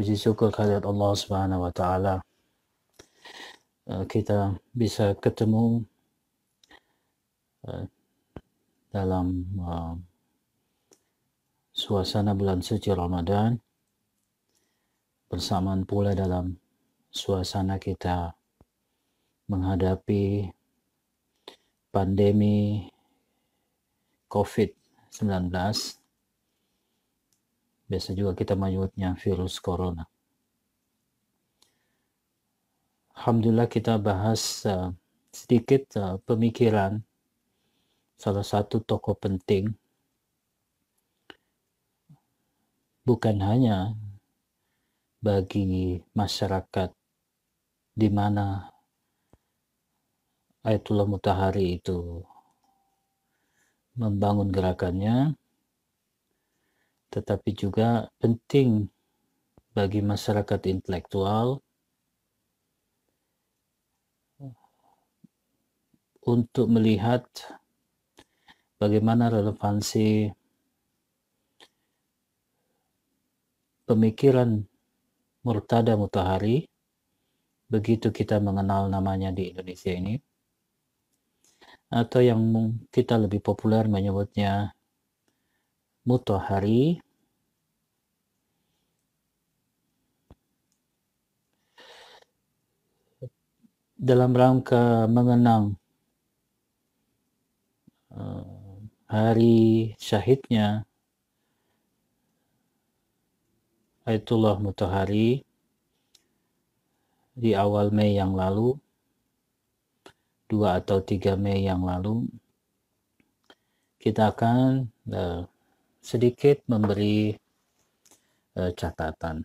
puji syukur kehadirat Allah Subhanahu wa taala eh, kita bisa ketemu eh, dalam eh, suasana bulan suci Ramadan bersamaan pula dalam suasana kita menghadapi pandemi COVID-19 biasa juga kita menyebutnya virus corona. Alhamdulillah kita bahas uh, sedikit uh, pemikiran salah satu tokoh penting bukan hanya bagi masyarakat di mana Ayatullah Mutahari itu membangun gerakannya tetapi juga penting bagi masyarakat intelektual untuk melihat bagaimana relevansi pemikiran Murtada Mutahari begitu kita mengenal namanya di Indonesia ini atau yang kita lebih populer menyebutnya mutahari dalam rangka mengenang eh, hari syahidnya Aitullah Mutahari di awal Mei yang lalu, dua atau tiga Mei yang lalu, kita akan uh, sedikit memberi uh, catatan.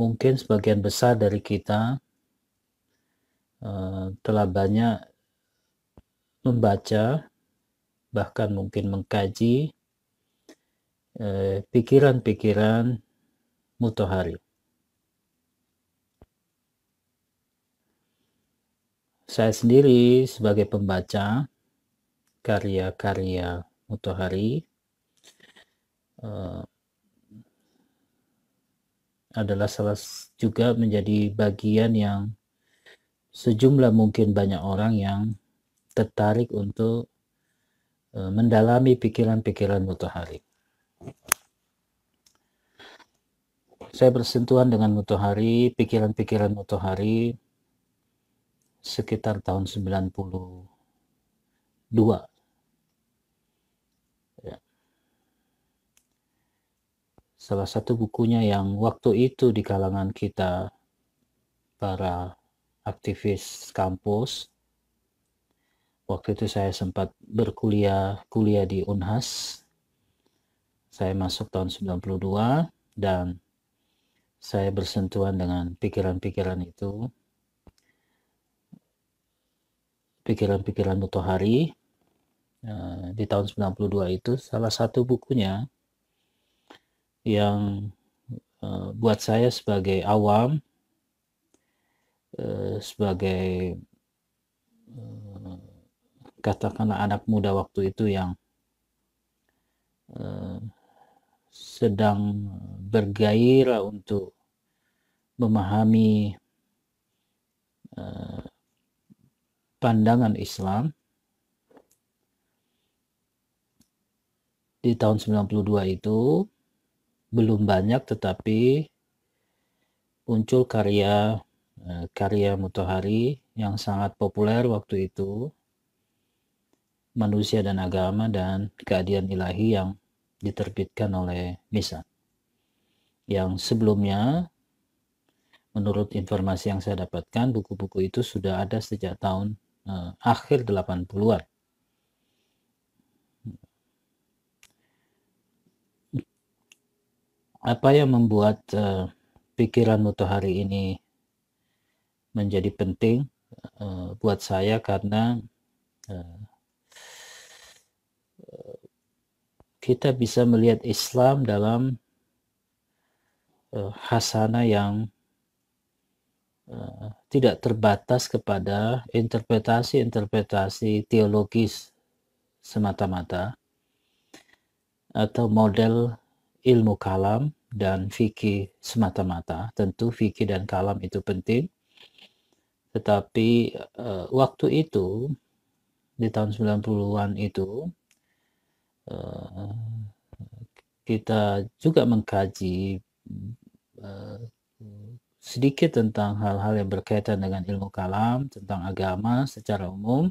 Mungkin sebagian besar dari kita uh, telah banyak membaca, bahkan mungkin mengkaji eh, pikiran-pikiran uh, mutohari. Saya sendiri sebagai pembaca karya-karya Mutohari uh, adalah salah juga menjadi bagian yang sejumlah mungkin banyak orang yang tertarik untuk uh, mendalami pikiran-pikiran Mutohari. Saya bersentuhan dengan Mutohari, pikiran-pikiran Mutohari sekitar tahun 92 ya. salah satu bukunya yang waktu itu di kalangan kita para aktivis kampus waktu itu saya sempat berkuliah kuliah di Unhas saya masuk tahun 92 dan saya bersentuhan dengan pikiran-pikiran itu pikiran-pikiran Mutohari uh, eh, di tahun 92 itu salah satu bukunya yang uh, buat saya sebagai awam eh, sebagai katakanlah anak muda waktu itu yang sedang bergairah untuk memahami pandangan Islam di tahun 92 itu belum banyak tetapi muncul karya eh, karya Mutohari yang sangat populer waktu itu manusia dan agama dan keadilan ilahi yang diterbitkan oleh Misa yang sebelumnya menurut informasi yang saya dapatkan buku-buku itu sudah ada sejak tahun eh, akhir 80-an. Apa yang membuat eh, pikiranmu tuh hari ini menjadi penting eh, buat saya karena eh, kita bisa melihat Islam dalam uh, eh, hasanah yang Eh, tidak terbatas kepada interpretasi-interpretasi teologis semata-mata atau model ilmu kalam dan fikih semata-mata. Tentu fikih dan kalam itu penting. Tetapi uh, waktu itu di tahun 90-an itu uh, kita juga mengkaji uh, sedikit tentang hal-hal yang berkaitan dengan ilmu kalam, tentang agama secara umum.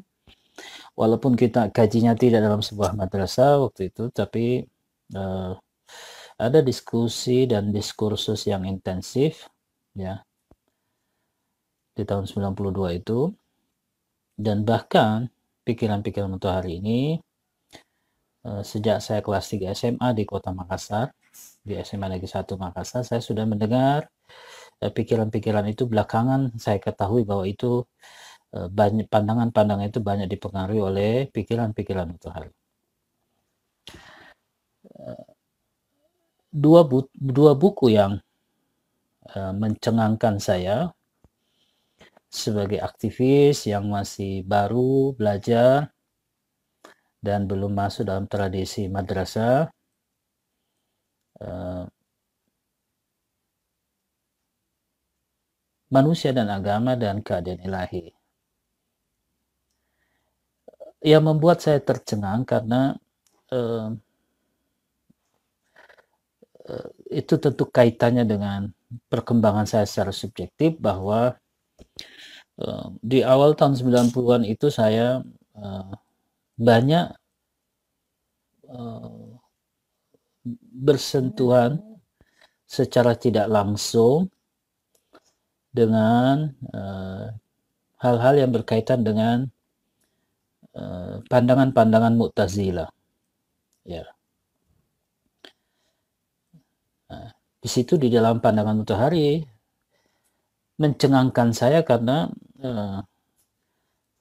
Walaupun kita kajinya tidak dalam sebuah madrasah waktu itu, tapi uh, ada diskusi dan diskursus yang intensif ya di tahun 92 itu dan bahkan pikiran-pikiran untuk hari ini uh, sejak saya kelas 3 SMA di kota Makassar di SMA Negeri 1 Makassar saya sudah mendengar Eh, pikiran-pikiran itu belakangan saya ketahui bahwa itu eh, banyak pandangan-pandangan itu banyak dipengaruhi oleh pikiran-pikiran matahari. Eh, dua, bu, dua buku yang mencengangkan saya sebagai aktivis yang masih baru belajar dan belum masuk dalam tradisi madrasah manusia dan agama dan keadaan ilahi. Yang membuat saya tercengang karena uh, itu tentu kaitannya dengan perkembangan saya secara subjektif bahwa uh, di awal tahun 90-an itu saya uh, banyak bersentuhan secara tidak langsung dengan eh, hal-hal uh, yang berkaitan dengan eh, pandangan-pandangan uh, Mu'tazilah. Ya. Nah, di situ di dalam pandangan mutahari mencengangkan saya karena uh,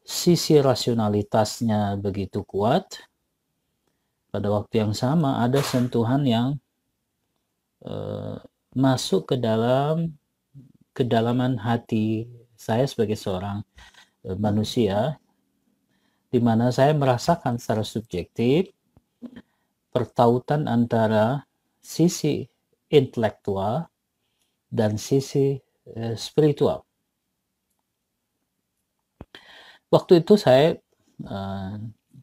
sisi rasionalitasnya begitu kuat. Pada waktu yang sama ada sentuhan yang uh, masuk ke dalam kedalaman hati saya sebagai seorang eh, manusia di mana saya merasakan secara subjektif pertautan antara sisi intelektual dan sisi eh, spiritual. Waktu itu saya uh,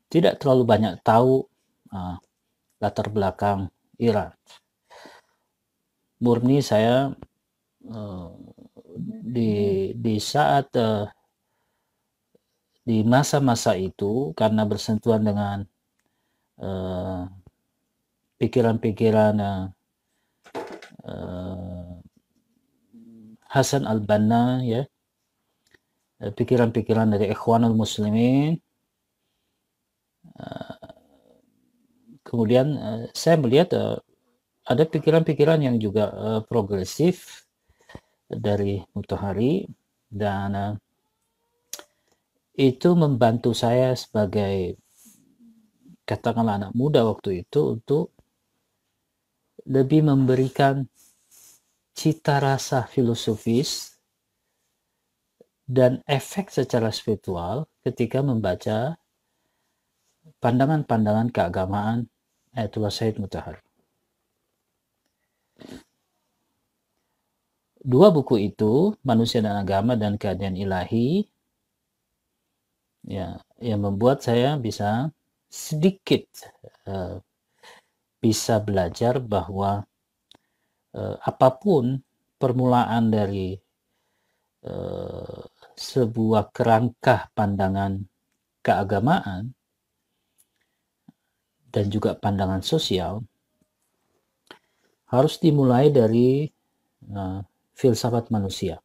tidak terlalu banyak tahu uh, latar belakang Iran. Murni saya uh, di di saat uh, di masa-masa itu karena bersentuhan dengan eh, pikiran-pikiran uh, Hasan al-Banna ya pikiran-pikiran dari Ikhwanul Muslimin kemudian saya melihat ada pikiran-pikiran yang juga progresif dari Mutohari dan uh, itu membantu saya sebagai katakanlah anak muda waktu itu untuk lebih memberikan cita rasa filosofis dan efek secara spiritual ketika membaca pandangan-pandangan keagamaan Ayatullah Said Mutahar dua buku itu manusia dan agama dan keadaan ilahi ya yang membuat saya bisa sedikit uh, bisa belajar bahwa uh, apapun permulaan dari uh, sebuah kerangka pandangan keagamaan dan juga pandangan sosial harus dimulai dari uh, filsafat manusia.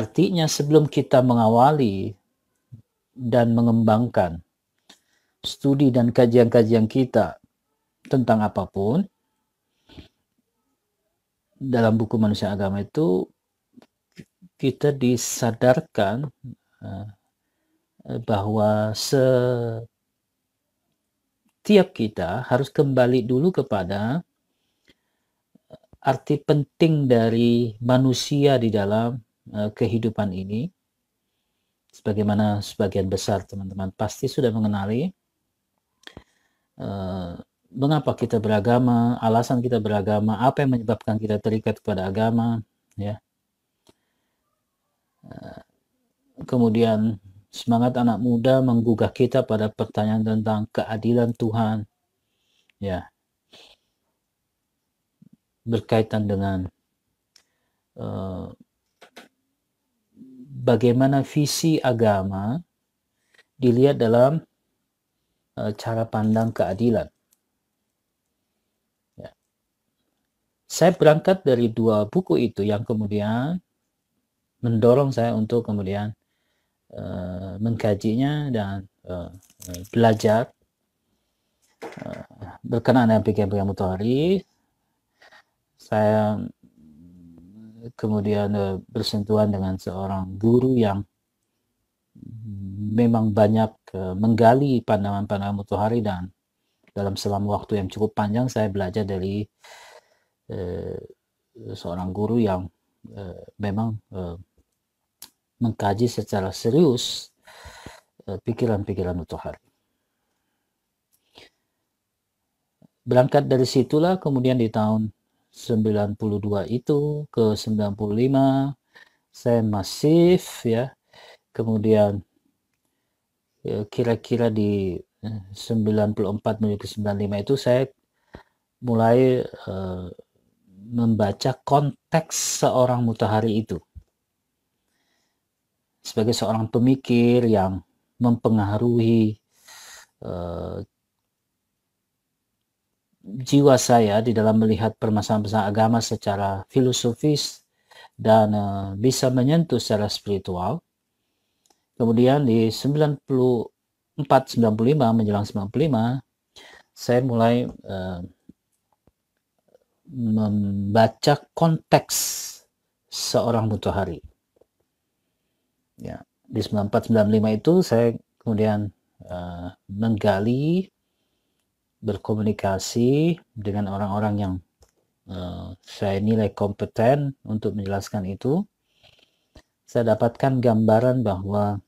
Artinya sebelum kita mengawali dan mengembangkan studi dan kajian-kajian kita tentang apapun dalam buku manusia agama itu kita disadarkan eh, bahwa setiap kita harus kembali dulu kepada eh, arti penting dari manusia di dalam eh, kehidupan ini. Sebagaimana sebagian besar teman-teman pasti sudah mengenali eh, mengapa kita beragama, alasan kita beragama, apa yang menyebabkan kita terikat kepada agama, ya. kemudian Semangat anak muda menggugah kita pada pertanyaan tentang keadilan Tuhan. Ya. Berkaitan dengan uh, bagaimana visi agama dilihat dalam uh, cara pandang keadilan. Ya. Saya berangkat dari dua buku itu yang kemudian mendorong saya untuk kemudian Eh, mengkajinya dan uh, belajar uh, berkenaan dengan pikiran-pikiran hari saya mm, kemudian uh, bersentuhan dengan seorang guru yang mm, memang banyak uh, menggali pandangan-pandangan mutuhari dan dalam selama waktu yang cukup panjang saya belajar dari uh, seorang guru yang uh, memang uh, mengkaji secara serius e, pikiran-pikiran Tuhan. Berangkat dari situlah kemudian di tahun 92 itu ke 95 saya masif ya. Kemudian e, kira-kira di 94 e, menuju ke 95 itu saya mulai uh, membaca konteks seorang mutahari itu sebagai seorang pemikir yang mempengaruhi uh, jiwa saya di dalam melihat permasalahan-permasalahan agama secara filosofis dan uh, bisa menyentuh secara spiritual. Kemudian di 94 95 menjelang 95 saya mulai uh, membaca konteks seorang mutuhari. hari ya di 9495 itu saya kemudian uh, menggali berkomunikasi dengan orang-orang yang uh, saya nilai kompeten untuk menjelaskan itu saya dapatkan gambaran bahwa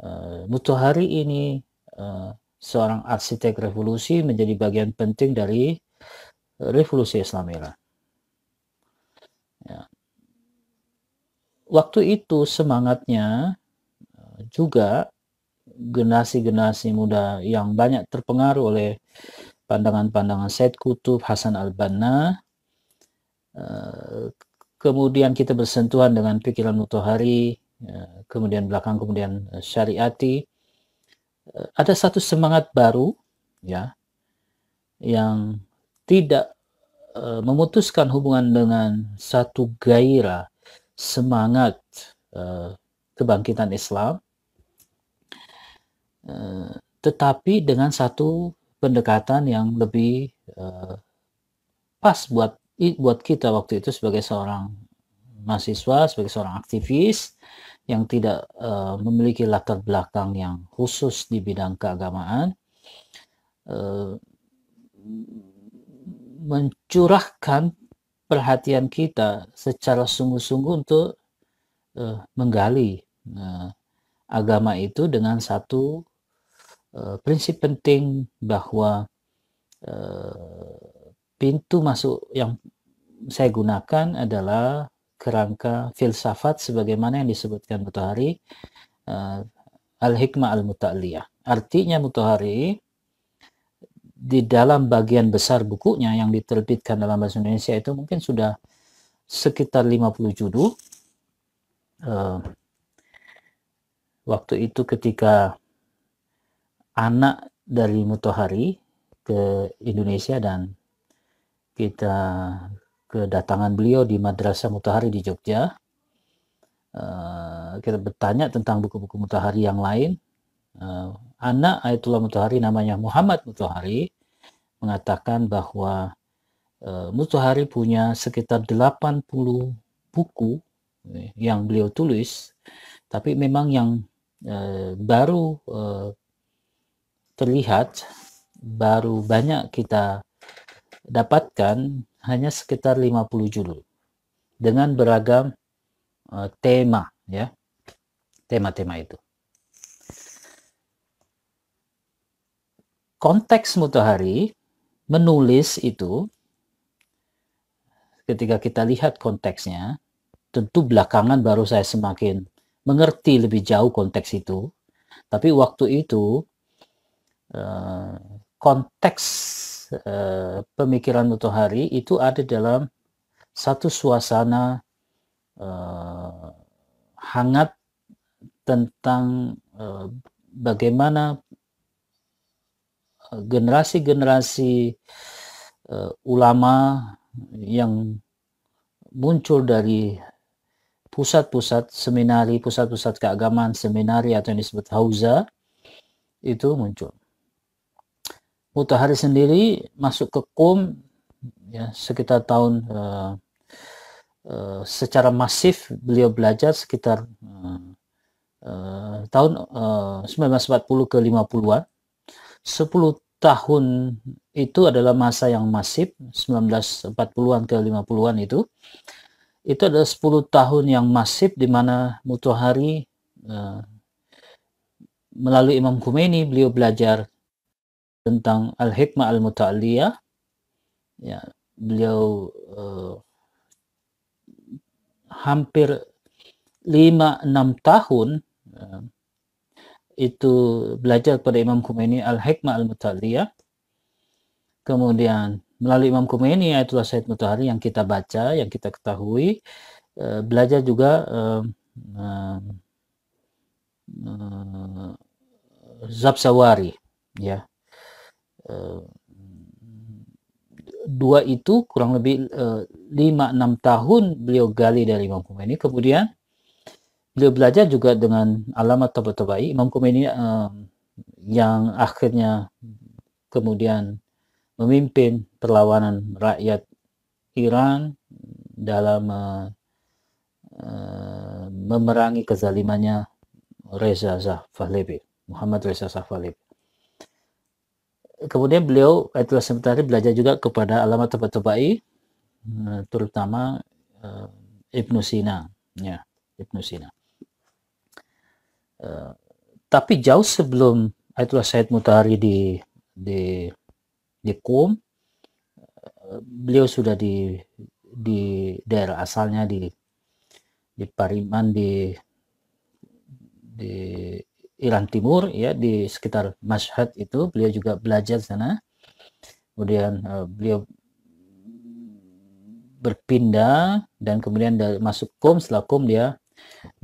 uh, Hari ini uh, seorang arsitek revolusi menjadi bagian penting dari revolusi Islam Iran waktu itu semangatnya eh, juga generasi-generasi muda yang banyak terpengaruh oleh pandangan-pandangan Said Kutub, Hasan Al-Banna. Eh, kemudian kita bersentuhan dengan pikiran Mutohari, eh, kemudian belakang kemudian Syariati. Ada satu semangat baru ya yang tidak memutuskan hubungan dengan satu gairah semangat uh, kebangkitan Islam, uh, tetapi dengan satu pendekatan yang lebih uh, pas buat buat kita waktu itu sebagai seorang mahasiswa, sebagai seorang aktivis yang tidak uh, memiliki latar belakang yang khusus di bidang keagamaan, uh, mencurahkan perhatian kita secara sungguh-sungguh untuk uh, menggali uh, agama itu dengan satu uh, prinsip penting bahwa uh, pintu masuk yang saya gunakan adalah kerangka filsafat sebagaimana yang disebutkan Mutahari uh, al-hikmah al-mutaliyah. Artinya Mutahari di dalam bagian besar bukunya yang diterbitkan dalam bahasa Indonesia itu mungkin sudah sekitar 50 judul. Uh, waktu itu ketika anak dari Mutohari ke Indonesia dan kita kedatangan beliau di Madrasah Mutohari di Jogja. Uh, kita bertanya tentang buku-buku Mutohari yang lain. Uh, anak Ayatullah Mutuhari namanya Muhammad Mutuhari mengatakan bahwa e, eh, Mutuhari punya sekitar 80 buku eh, yang beliau tulis, tapi memang yang e, baru e, terlihat, baru banyak kita dapatkan hanya sekitar 50 judul dengan beragam e, tema ya. Tema-tema itu. konteks mutuhari menulis itu ketika kita lihat konteksnya, tentu belakangan baru saya semakin mengerti lebih jauh konteks itu. Tapi waktu itu eh, konteks eh, pemikiran mutuhari itu ada dalam satu suasana eh, hangat tentang bagaimana Eh, generasi-generasi uh, ulama yang muncul dari pusat-pusat seminari, pusat-pusat keagamaan, seminari atau yang disebut hauza itu muncul. Mutahari sendiri masuk ke kum ya sekitar tahun uh, uh, secara masif beliau belajar sekitar uh, uh, tahun uh, 1940 ke 50-an 10 tahun itu adalah masa yang masif 1940-an ke 50-an itu itu adalah 10 tahun yang masif di mana Mutuhari uh, eh, melalui Imam Khomeini beliau belajar tentang al-hikmah al mutaliyah ya beliau uh, hampir 5 6 tahun uh, itu belajar kepada Imam Khomeini Al-Hikmah Al-Mutaliyah. Kemudian melalui Imam Khomeini Ayatullah Said Mutahari yang kita baca, yang kita ketahui, eh, belajar juga eh, eh, Zabsawari ya dua itu kurang lebih lima enam tahun beliau gali dari Imam Khomeini kemudian beliau belajar juga dengan alamat Tabatabai Imam Khomeini uh, eh, yang akhirnya kemudian memimpin perlawanan rakyat Iran dalam uh, uh, memerangi kezalimannya Reza Shah Muhammad Reza Shah Kemudian beliau Ayatullah Sementari belajar juga kepada alamat Tabatabai uh, terutama uh, Ibnu Sina ya Ibnu Sina tapi jauh sebelum Ayatullah Said Mutahari di di di Qom, beliau sudah di di daerah asalnya di di Pariman di di Iran Timur ya di sekitar Mashhad itu beliau juga belajar sana kemudian uh, beliau berpindah dan kemudian masuk kom setelah dia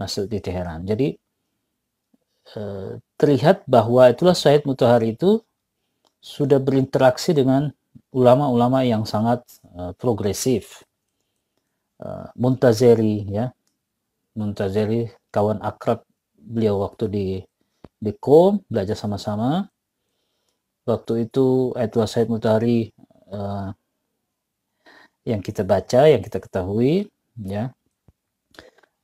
masuk di Teheran jadi Eh, terlihat bahwa itulah Said Mutahar itu sudah berinteraksi dengan ulama-ulama yang sangat eh, progresif. Montazeri, eh, Muntazeri ya. Muntazeri kawan akrab beliau waktu di di Kom, belajar sama-sama. Waktu itu Ayatullah Said Mutahari uh, yang kita baca, yang kita ketahui, ya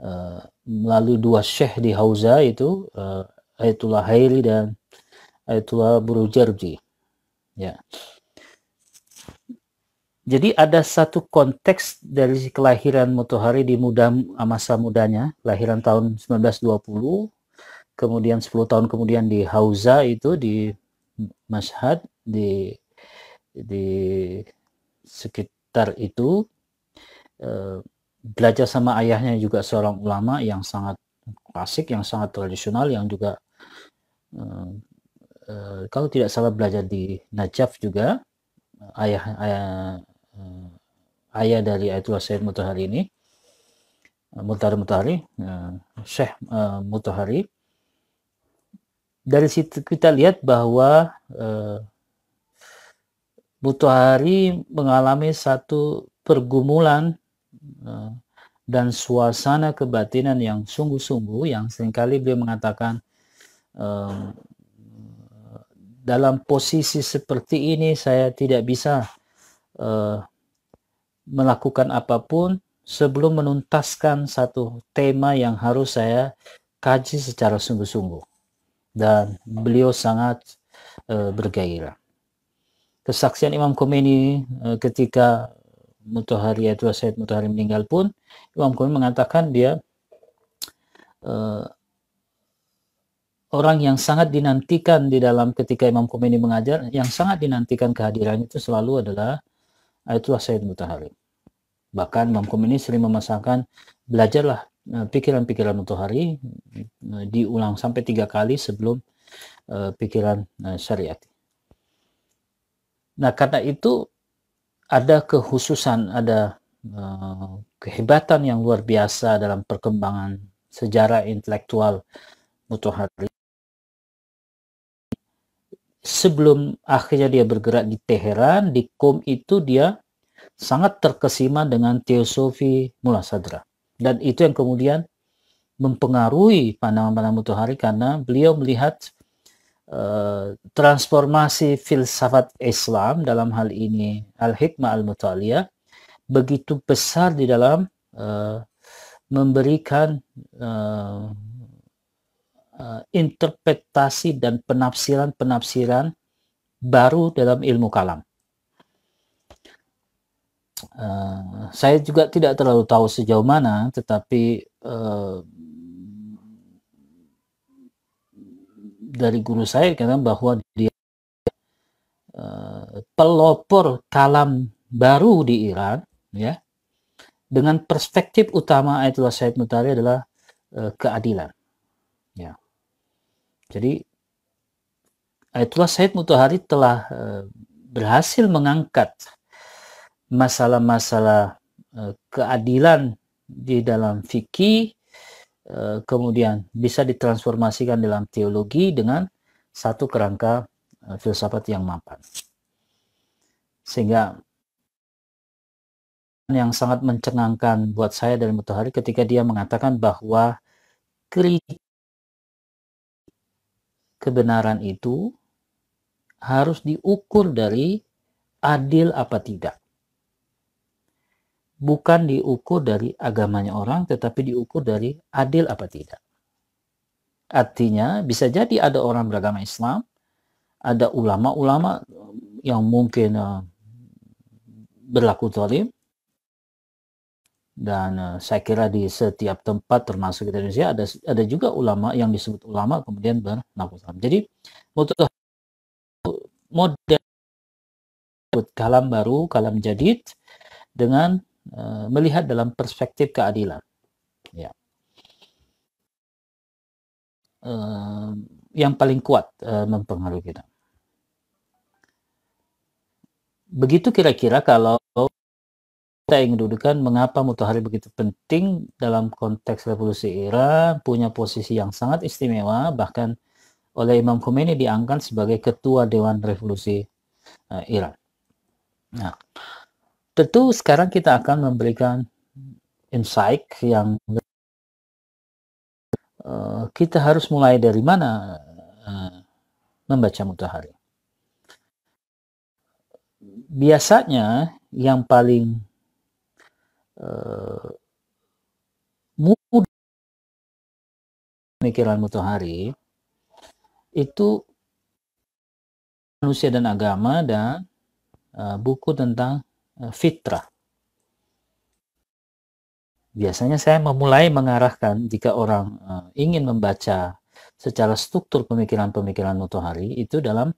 uh, melalui dua syekh di Hauza itu Ayatullah Hayri dan Ayatullah Burujarji. Ya. Jadi ada satu konteks dari kelahiran Mutohari di muda masa mudanya, kelahiran tahun 1920, kemudian 10 tahun kemudian di Hauza itu di Mashhad di di sekitar itu eh, belajar sama ayahnya juga seorang ulama yang sangat klasik, yang sangat tradisional, yang juga uh, kalau tidak salah belajar di Najaf juga ayah ayah uh, ayah dari Ayatullah Said Mutahari ini Mutahari Mutahari uh, Syekh uh, Mutahari dari situ kita lihat bahwa uh, Mutahari mengalami satu pergumulan uh, dan suasana kebatinan yang sungguh-sungguh yang seringkali beliau mengatakan um, dalam posisi seperti ini saya tidak bisa uh, melakukan apapun sebelum menuntaskan satu tema yang harus saya kaji secara sungguh-sungguh dan beliau sangat uh, bergairah kesaksian Imam Khomeini uh, ketika Mutahari Edward Said Mutahari meninggal pun Imam Khomeini mengatakan dia uh, orang yang sangat dinantikan di dalam ketika Imam Khomeini mengajar, yang sangat dinantikan kehadirannya itu selalu adalah Ayatullah Sayyid Mutahari. Bahkan Imam Khomeini sering memasangkan belajarlah eh, pikiran-pikiran Mutahari eh, diulang sampai tiga kali sebelum eh, pikiran uh, syariat. Nah karena itu ada kehususan, ada kehebatan yang luar biasa dalam perkembangan sejarah intelektual Mutahari sebelum akhirnya dia bergerak di Teheran, di Qom itu dia sangat terkesima dengan teosofi Mullah Sadra. Dan itu yang kemudian mempengaruhi pandangan-pandangan Mutuhari karena beliau melihat uh, transformasi filsafat Islam dalam hal ini Al-Hikmah Al-Mutaliyah begitu besar di dalam uh, memberikan uh, Eh, interpretasi dan penafsiran-penafsiran baru dalam ilmu kalam. Uh, saya juga tidak terlalu tahu sejauh mana, tetapi uh, dari guru saya katakan bahwa dia uh, pelopor kalam baru di Iran, ya, dengan perspektif utama Ayatullah Said Mutari adalah uh, keadilan. Jadi Ayatullah Said Mutohari telah eh, berhasil mengangkat masalah-masalah eh, keadilan di dalam fikih eh, kemudian bisa ditransformasikan dalam teologi dengan satu kerangka filsafat yang mapan. Sehingga yang sangat mencengangkan buat saya dari Mutohari ketika dia mengatakan bahwa kritik kebenaran itu harus diukur dari adil apa tidak. Bukan diukur dari agamanya orang, tetapi diukur dari adil apa tidak. Artinya, bisa jadi ada orang beragama Islam, ada ulama-ulama yang mungkin eh, berlaku zalim, dan uh, saya kira di setiap tempat termasuk di Indonesia ada ada juga ulama yang disebut ulama kemudian bernaku Jadi untuk model kalam baru, kalam jadid dengan uh, melihat dalam perspektif keadilan. Ya. Uh, yang paling kuat uh, mempengaruhi kita. Begitu kira-kira kalau kita ingin dudukan mengapa Mutahari begitu penting dalam konteks revolusi Iran, punya posisi yang sangat istimewa, bahkan oleh Imam Khomeini diangkat sebagai ketua Dewan Revolusi uh, Iran. Nah, tentu sekarang kita akan memberikan insight yang uh, kita harus mulai dari mana uh, membaca Mutahari. Biasanya yang paling mudah eh, pemikiran hari itu manusia dan agama dan uh, buku tentang uh, fitrah. Biasanya saya memulai mengarahkan jika orang uh, ingin membaca secara struktur pemikiran-pemikiran mutu hari itu dalam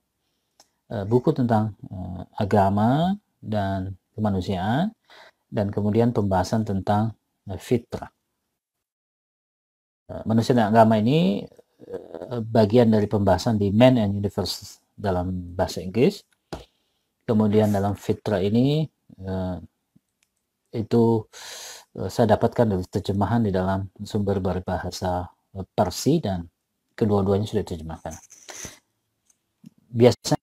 uh, buku tentang uh, agama dan kemanusiaan dan kemudian pembahasan tentang eh, fitrah. Eh, manusia dan agama ini eh, bagian dari pembahasan di Man and Universe dalam bahasa Inggris. Kemudian dalam fitrah ini itu saya dapatkan dari terjemahan di dalam sumber berbahasa Persi dan kedua-duanya sudah terjemahkan. Biasanya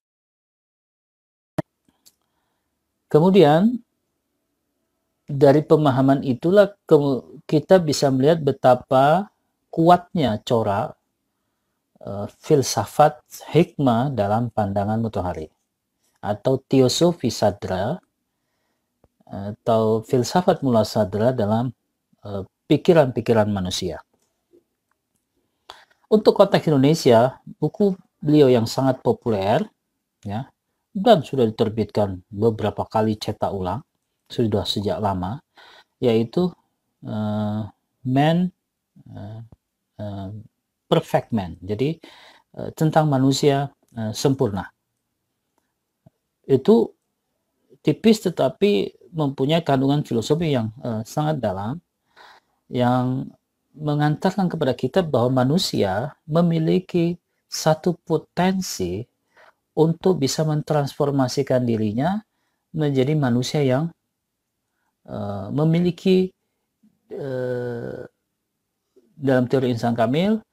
Kemudian dari pemahaman itulah ke, kita bisa melihat betapa kuatnya corak uh, filsafat hikmah dalam pandangan Mutuhari atau teosofi sadra atau filsafat mula sadra dalam eh, pikiran-pikiran uh, manusia. Untuk konteks Indonesia, buku beliau yang sangat populer ya dan sudah diterbitkan beberapa kali cetak ulang sudah sejak lama yaitu uh, man uh, perfect man jadi uh, tentang manusia uh, sempurna itu tipis tetapi mempunyai kandungan filosofi yang uh, sangat dalam yang mengantarkan kepada kita bahwa manusia memiliki satu potensi untuk bisa mentransformasikan dirinya menjadi manusia yang Eh, memiliki eh, dalam teori insan kamil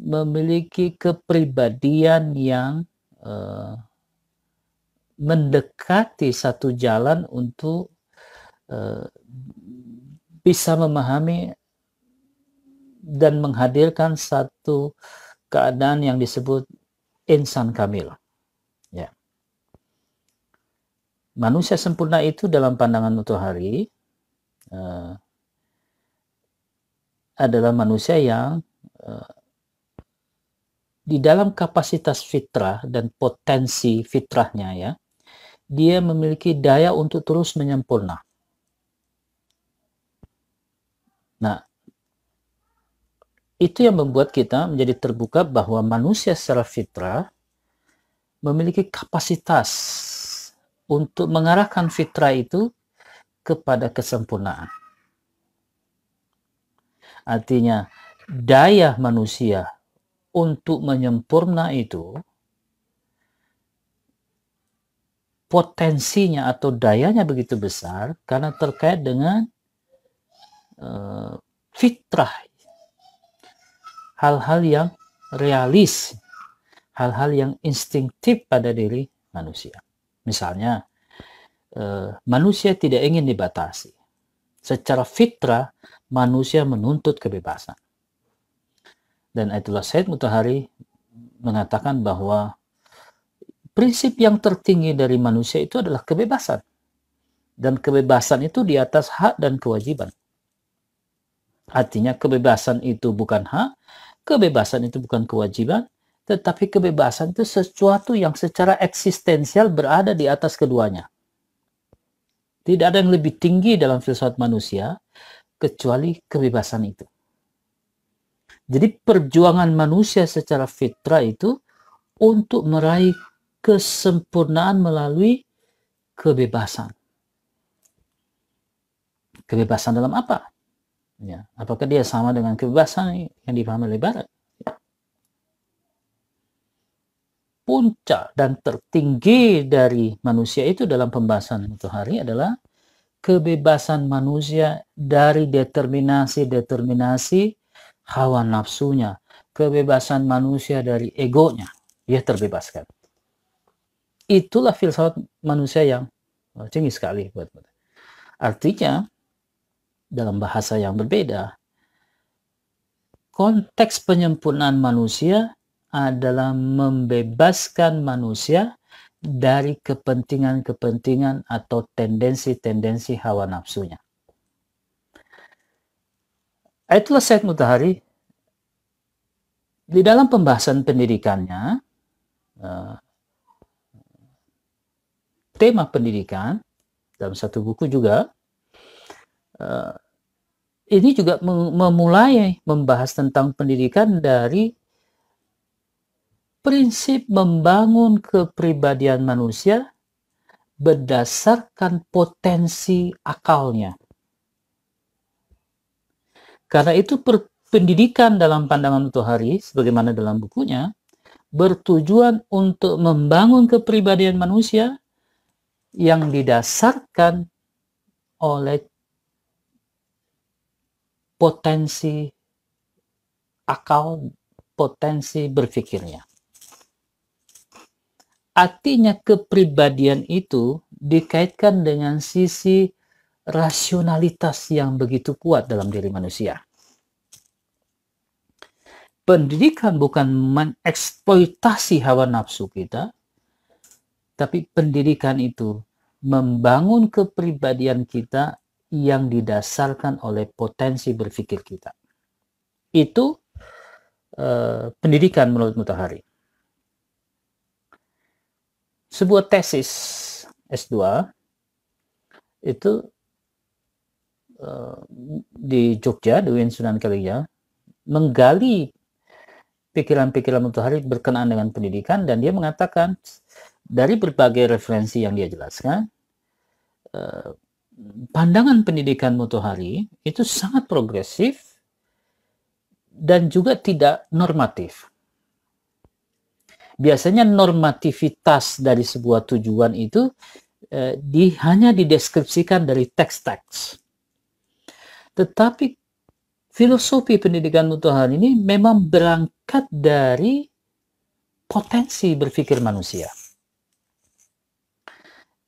memiliki kepribadian yang eh, mendekati satu jalan untuk bisa memahami dan menghadirkan satu keadaan yang disebut insan kamil. Ya. Manusia sempurna itu dalam pandangan Mutuhari uh, adalah manusia yang uh, di dalam kapasitas fitrah dan potensi fitrahnya ya, dia memiliki daya untuk terus menyempurna. Nah, itu yang membuat kita menjadi terbuka bahwa manusia secara fitrah memiliki kapasitas untuk mengarahkan fitrah itu kepada kesempurnaan. Artinya, daya manusia untuk menyempurna itu potensinya atau dayanya begitu besar karena terkait dengan uh, fitrah hal-hal yang realis hal-hal yang instingtif pada diri manusia misalnya Eh, manusia tidak ingin dibatasi. Secara fitrah, manusia menuntut kebebasan. Dan itulah Said Mutahari mengatakan bahwa prinsip yang tertinggi dari manusia itu adalah kebebasan. Dan kebebasan itu di atas hak dan kewajiban. Artinya kebebasan itu bukan hak, kebebasan itu bukan kewajiban, tetapi kebebasan itu sesuatu yang secara eksistensial berada di atas keduanya. Tidak ada yang lebih tinggi dalam filsafat manusia kecuali kebebasan itu. Jadi perjuangan manusia secara fitrah itu untuk meraih kesempurnaan melalui kebebasan. Kebebasan dalam apa? Ya, apakah dia sama dengan kebebasan yang dipahami oleh Barat? puncak dan tertinggi dari manusia itu dalam pembahasan itu hari adalah kebebasan manusia dari determinasi-determinasi hawa nafsunya, kebebasan manusia dari egonya. ya terbebaskan. Itulah filsafat manusia yang cengik sekali buat Artinya dalam bahasa yang berbeda konteks penyempurnaan manusia adalah uh, membebaskan manusia dari kepentingan-kepentingan atau tendensi-tendensi hawa nafsunya. Itulah Said Mutahari di dalam pembahasan pendidikannya uh, tema pendidikan dalam satu buku juga uh, ini juga memulai membahas tentang pendidikan dari prinsip membangun kepribadian manusia berdasarkan potensi akalnya. Karena itu pendidikan dalam pandangan untuk hari, sebagaimana dalam bukunya, bertujuan untuk membangun kepribadian manusia yang didasarkan oleh potensi akal, potensi berpikirnya. Artinya kepribadian itu dikaitkan dengan sisi rasionalitas yang begitu kuat dalam diri manusia. Pendidikan bukan mengeksploitasi hawa nafsu kita, tapi pendidikan itu membangun kepribadian kita yang didasarkan oleh potensi berpikir kita. Itu eh, pendidikan menurut Mutahari sebuah tesis S2 itu uh, di Jogja, di UIN Sunan Kalijaga, menggali pikiran-pikiran Hari berkenaan dengan pendidikan dan dia mengatakan dari berbagai referensi yang dia jelaskan eh, pandangan pendidikan Mutu Hari itu sangat progresif dan juga tidak normatif biasanya normativitas dari sebuah tujuan itu eh, di, hanya dideskripsikan dari teks-teks. Tetapi filosofi pendidikan mutuhan ini memang berangkat dari potensi berpikir manusia.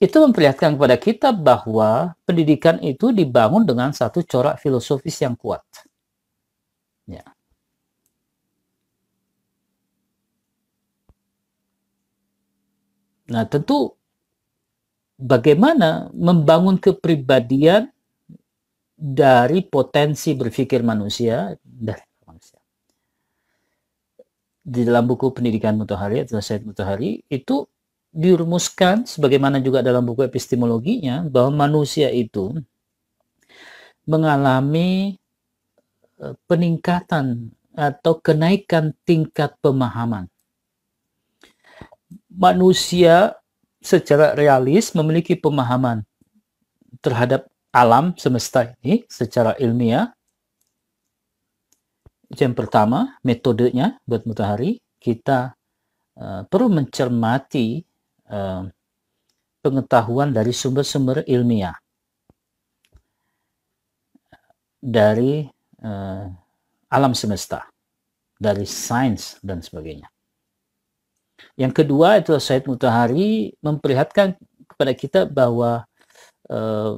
Itu memperlihatkan kepada kita bahwa pendidikan itu dibangun dengan satu corak filosofis yang kuat. Ya. Nah, tentu bagaimana membangun kepribadian dari potensi berpikir manusia dari manusia. Di dalam buku Pendidikan Mutahari atau Said Mutahari itu dirumuskan sebagaimana juga dalam buku epistemologinya bahwa manusia itu mengalami eh, peningkatan atau kenaikan tingkat pemahaman manusia secara realis memiliki pemahaman terhadap alam semesta ini secara ilmiah. Itu yang pertama, metodenya buat matahari. Kita uh, perlu mencermati uh, pengetahuan dari sumber-sumber ilmiah. Dari uh, alam semesta, dari sains dan sebagainya. Yang kedua itu Said Mutahari memperlihatkan kepada kita bahwa uh,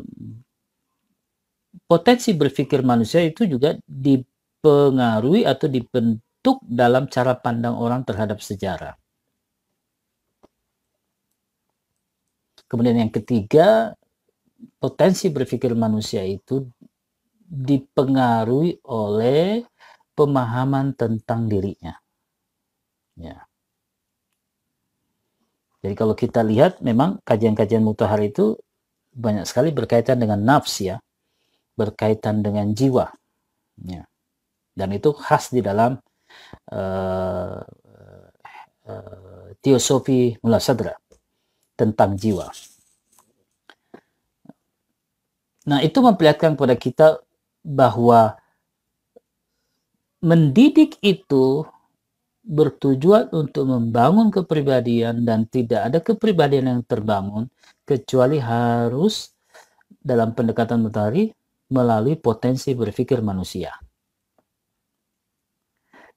potensi berpikir manusia itu juga dipengaruhi atau dibentuk dalam cara pandang orang terhadap sejarah. Kemudian yang ketiga, potensi berpikir manusia itu dipengaruhi oleh pemahaman tentang dirinya. Ya. Jadi kalau kita lihat memang kajian-kajian mutahar itu banyak sekali berkaitan dengan nafs ya, berkaitan dengan jiwa. Ya. Dan itu khas di dalam uh, uh, teosofi Sadra tentang jiwa. Nah itu memperlihatkan kepada kita bahwa mendidik itu bertujuan untuk membangun kepribadian dan tidak ada kepribadian yang terbangun kecuali harus dalam pendekatan mutari melalui potensi berpikir manusia.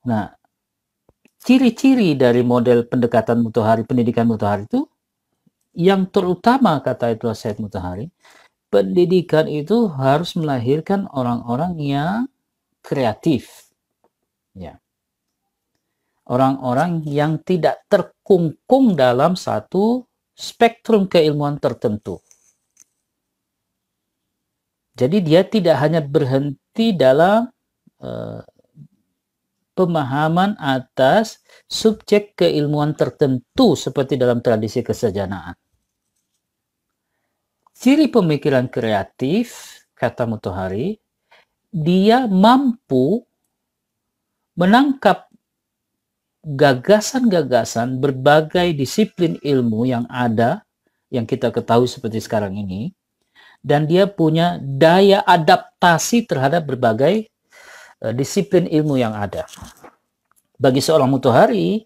Nah, ciri-ciri dari model pendekatan mutuhari, pendidikan mutuhari itu yang terutama kata itu Said Mutohari, pendidikan itu harus melahirkan orang-orang yang kreatif. Ya orang-orang yang tidak terkungkung dalam satu spektrum keilmuan tertentu. Jadi dia tidak hanya berhenti dalam uh, pemahaman atas subjek keilmuan tertentu seperti dalam tradisi kesejanaan. Ciri pemikiran kreatif, kata Mutohari, dia mampu menangkap gagasan-gagasan berbagai disiplin ilmu yang ada yang kita ketahui seperti sekarang ini dan dia punya daya adaptasi terhadap berbagai uh, disiplin ilmu yang ada. Bagi seorang mutuhari,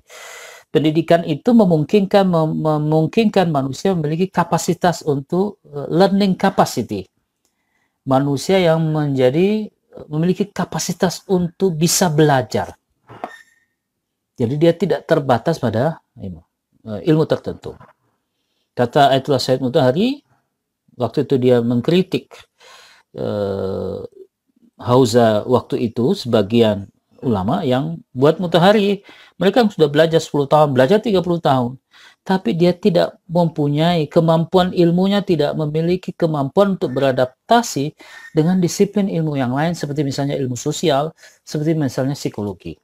pendidikan itu memungkinkan mem memungkinkan manusia memiliki kapasitas untuk uh, learning capacity. Manusia yang menjadi eh, memiliki kapasitas untuk bisa belajar jadi dia tidak terbatas pada eh, ilmu, eh, ilmu tertentu. Kata Ayatullah Said Mutahari, waktu itu dia mengkritik eh, Hauza waktu itu sebagian ulama yang buat Mutahari. Mereka sudah belajar 10 tahun, belajar 30 tahun. Tapi dia tidak mempunyai kemampuan ilmunya, tidak memiliki kemampuan untuk beradaptasi dengan disiplin ilmu yang lain, seperti misalnya ilmu sosial, seperti misalnya psikologi.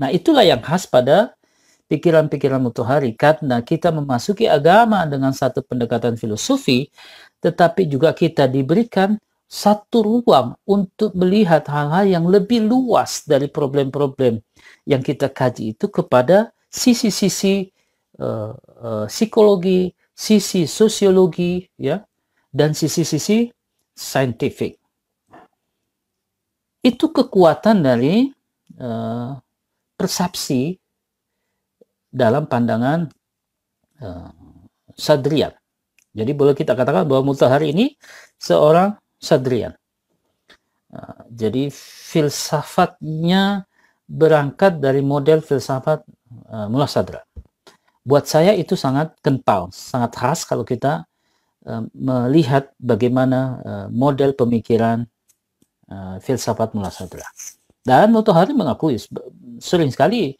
Nah, itulah yang khas pada pikiran-pikiran mutuhari karena kita memasuki agama dengan satu pendekatan filosofi, tetapi juga kita diberikan satu ruang untuk melihat hal-hal yang lebih luas dari problem-problem yang kita kaji itu kepada sisi-sisi uh, uh, psikologi, sisi sosiologi, ya, dan sisi-sisi saintifik. Itu kekuatan dari uh, persepsi dalam pandangan uh, sadrian. Jadi boleh kita katakan bahwa Mutahari ini seorang sadrian. Eh, jadi filsafatnya berangkat dari model filsafat uh, Mullah Sadra. Buat saya itu sangat kental, sangat khas kalau kita uh, melihat bagaimana uh, model pemikiran uh, filsafat Mullah Sadra. Dan Hari mengakui sering sekali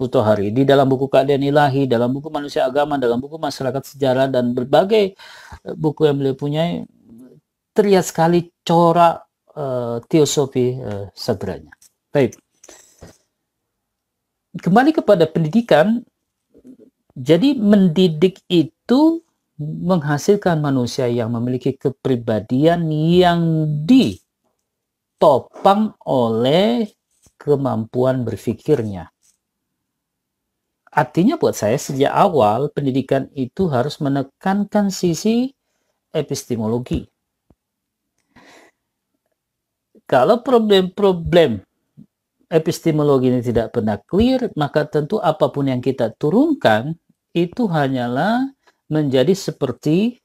Hari di dalam buku keadaan ilahi, dalam buku manusia agama, dalam buku masyarakat sejarah dan berbagai eh, buku yang beliau punya terlihat sekali corak uh, teosofi uh, Baik. Kembali kepada pendidikan, jadi mendidik itu menghasilkan manusia yang memiliki kepribadian yang di ditopang oleh kemampuan berpikirnya. Artinya buat saya sejak awal pendidikan itu harus menekankan sisi epistemologi. Kalau problem-problem epistemologi ini tidak pernah clear, maka tentu apapun yang kita turunkan itu hanyalah menjadi seperti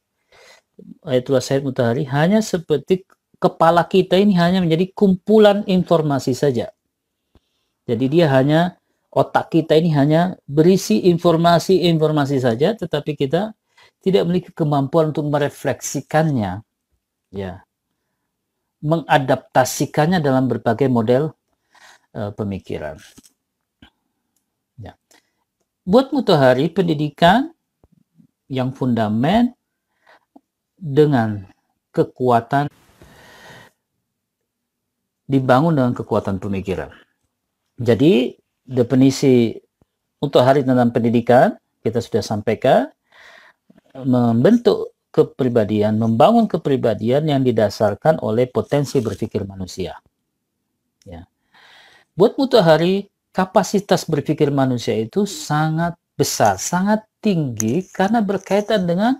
Ayatullah Said Mutahari hanya seperti kepala kita ini hanya menjadi kumpulan informasi saja. Jadi dia hanya otak kita ini hanya berisi informasi-informasi saja, tetapi kita tidak memiliki kemampuan untuk merefleksikannya, ya, mengadaptasikannya dalam berbagai model uh, pemikiran. Ya. Buat Mutuhari, pendidikan yang fundament dengan kekuatan dibangun dengan kekuatan pemikiran. Jadi definisi untuk hari tentang pendidikan kita sudah sampaikan membentuk kepribadian, membangun kepribadian yang didasarkan oleh potensi berpikir manusia. Ya. Buat mutu hari kapasitas berpikir manusia itu sangat besar, sangat tinggi karena berkaitan dengan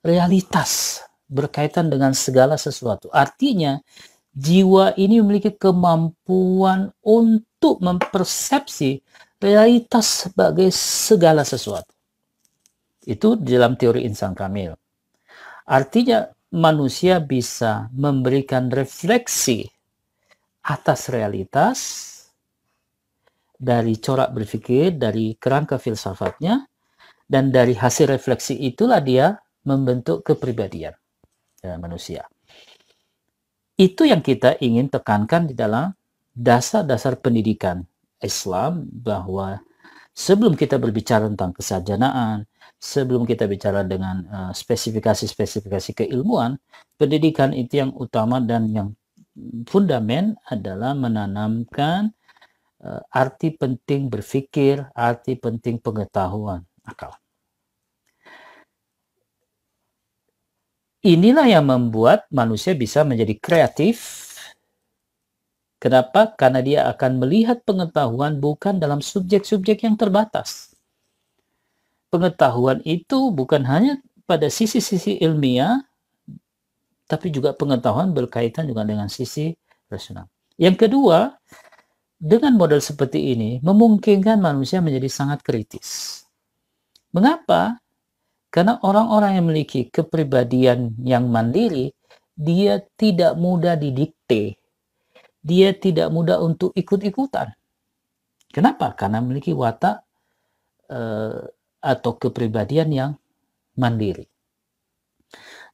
realitas, berkaitan dengan segala sesuatu. Artinya, jiwa ini memiliki kemampuan untuk mempersepsi realitas sebagai segala sesuatu. Itu dalam teori insan kamil. Artinya manusia bisa memberikan refleksi atas realitas dari corak berpikir, dari kerangka filsafatnya, dan dari hasil refleksi itulah dia membentuk kepribadian eh, manusia. Itu yang kita ingin tekankan di dalam dasar-dasar pendidikan Islam bahwa sebelum kita berbicara tentang kesajanaan, sebelum kita bicara dengan spesifikasi eh, spesifikasi-spesifikasi keilmuan, pendidikan itu yang utama dan yang fundamental adalah menanamkan uh, arti penting berpikir, arti penting pengetahuan akal. Inilah yang membuat manusia bisa menjadi kreatif. Kenapa? Karena dia akan melihat pengetahuan bukan dalam subjek-subjek yang terbatas. Pengetahuan itu bukan hanya pada sisi-sisi ilmiah, tapi juga pengetahuan berkaitan juga dengan sisi rasional. Yang kedua, dengan model seperti ini memungkinkan manusia menjadi sangat kritis. Mengapa? Karena orang-orang yang memiliki kepribadian yang mandiri, dia tidak mudah didikte. Dia tidak mudah untuk ikut-ikutan. Kenapa? Karena memiliki watak uh, atau kepribadian yang mandiri.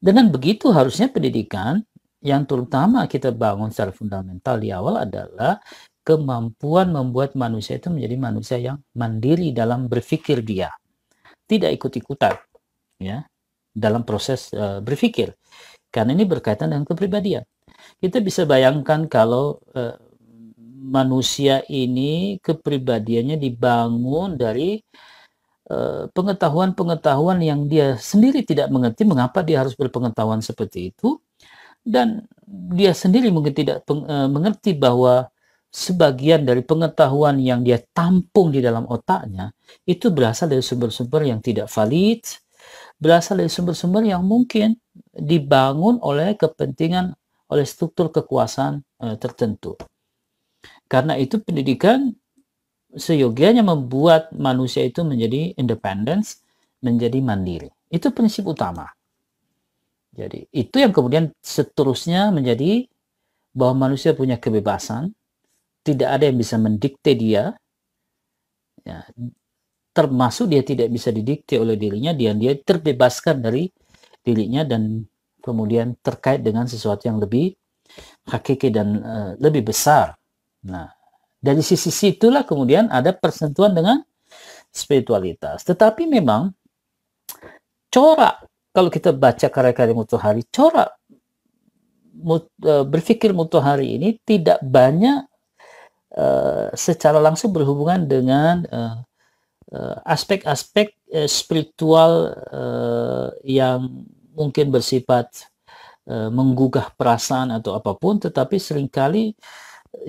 Dengan begitu harusnya pendidikan yang terutama kita bangun secara fundamental di awal adalah kemampuan membuat manusia itu menjadi manusia yang mandiri dalam berpikir dia. Tidak ikut-ikutan ya dalam proses uh, berpikir karena ini berkaitan dengan kepribadian kita bisa bayangkan kalau uh, manusia ini kepribadiannya dibangun dari eh, pengetahuan-pengetahuan uh, yang dia sendiri tidak mengerti mengapa dia harus berpengetahuan seperti itu dan dia sendiri mungkin tidak peng, uh, mengerti bahwa sebagian dari pengetahuan yang dia tampung di dalam otaknya itu berasal dari sumber-sumber yang tidak valid, berasal dari sumber-sumber yang mungkin dibangun oleh kepentingan oleh struktur kekuasaan e, tertentu. Karena itu pendidikan seyogianya membuat manusia itu menjadi independence, menjadi mandiri. Itu prinsip utama. Jadi itu yang kemudian seterusnya menjadi bahwa manusia punya kebebasan, tidak ada yang bisa mendikte dia. Ya, termasuk dia tidak bisa didikte oleh dirinya dan dia terbebaskan dari dirinya dan kemudian terkait dengan sesuatu yang lebih hakiki dan uh, lebih besar. Nah, dari sisi situlah kemudian ada persentuhan dengan spiritualitas. Tetapi memang corak kalau kita baca karya-karya Mutuhari, corak mut, mutu eh, berpikir Mutuhari ini tidak banyak uh, secara langsung berhubungan dengan uh, Eh, aspek-aspek uh, spiritual uh, yang mungkin bersifat uh, menggugah perasaan atau apapun, tetapi seringkali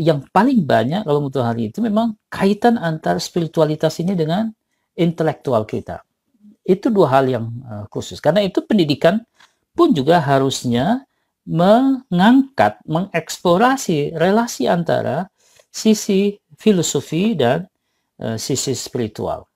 yang paling banyak kalau untuk hari itu memang kaitan antar spiritualitas ini dengan intelektual kita. Itu dua hal yang uh, khusus. Karena itu pendidikan pun juga harusnya mengangkat, mengeksplorasi relasi antara sisi filosofi dan uh, sisi spiritual.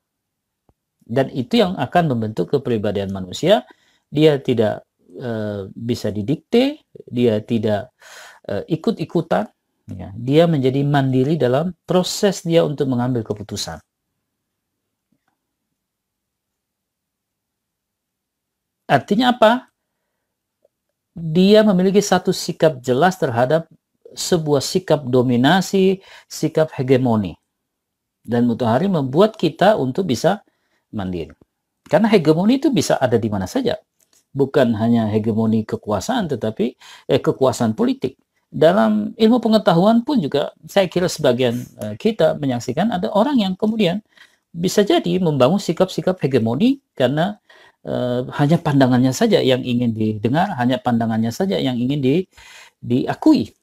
Dan itu yang akan membentuk kepribadian manusia. Dia tidak e, bisa didikte, dia tidak e, ikut-ikutan. Ya. Dia menjadi mandiri dalam proses dia untuk mengambil keputusan. Artinya apa? Dia memiliki satu sikap jelas terhadap sebuah sikap dominasi, sikap hegemoni. Dan Mutahari membuat kita untuk bisa mandiri. Karena hegemoni itu bisa ada di mana saja. Bukan hanya hegemoni kekuasaan, tetapi eh, kekuasaan politik. Dalam ilmu pengetahuan pun juga saya kira sebagian eh, kita menyaksikan ada orang yang kemudian bisa jadi membangun sikap-sikap hegemoni karena eh, hanya pandangannya saja yang ingin didengar, hanya pandangannya saja yang ingin di, diakui.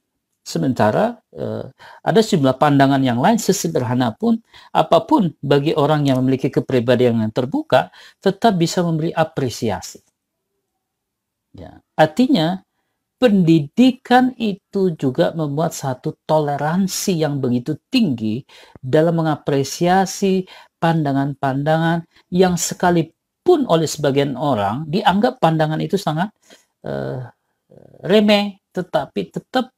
Sementara eh, ada sejumlah pandangan yang lain sesederhana pun apapun bagi orang yang memiliki kepribadian yang terbuka tetap bisa memberi apresiasi. Ya, artinya pendidikan itu juga membuat satu toleransi yang begitu tinggi dalam mengapresiasi pandangan-pandangan yang sekalipun oleh sebagian orang dianggap pandangan itu sangat eh, remeh tetapi tetap